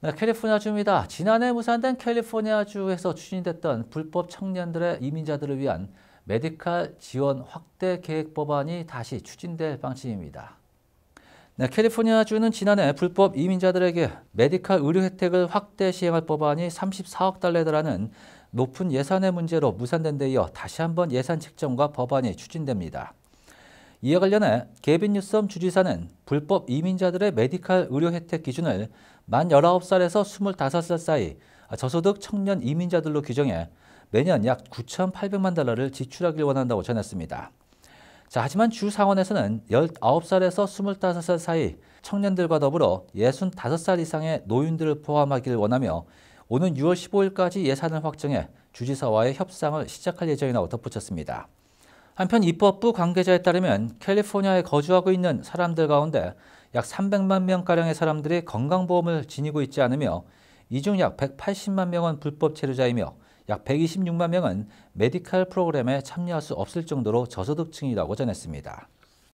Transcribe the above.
네, 캘리포니아주입니다. 지난해 무산된 캘리포니아주에서 추진됐던 불법 청년들의 이민자들을 위한 메디칼 지원 확대 계획 법안이 다시 추진될 방침입니다. 네, 캘리포니아주는 지난해 불법 이민자들에게 메디칼 의료 혜택을 확대 시행할 법안이 34억 달러에 달하는 높은 예산의 문제로 무산된 데 이어 다시 한번 예산 책정과 법안이 추진됩니다. 이에 관련해 개빈 뉴섬 주지사는 불법 이민자들의 메디칼 의료 혜택 기준을 만 19살에서 25살 사이 저소득 청년 이민자들로 규정해 매년 약 9,800만 달러를 지출하길 원한다고 전했습니다. 자, 하지만 주 상원에서는 19살에서 25살 사이 청년들과 더불어 65살 이상의 노인들을 포함하길 원하며 오는 6월 15일까지 예산을 확정해 주지사와의 협상을 시작할 예정이라고 덧붙였습니다. 한편 입법부 관계자에 따르면 캘리포니아에 거주하고 있는 사람들 가운데 약 300만 명가량의 사람들이 건강보험을 지니고 있지 않으며 이 중 약 180만 명은 불법 체류자이며 약 126만 명은 메디칼 프로그램에 참여할 수 없을 정도로 저소득층이라고 전했습니다.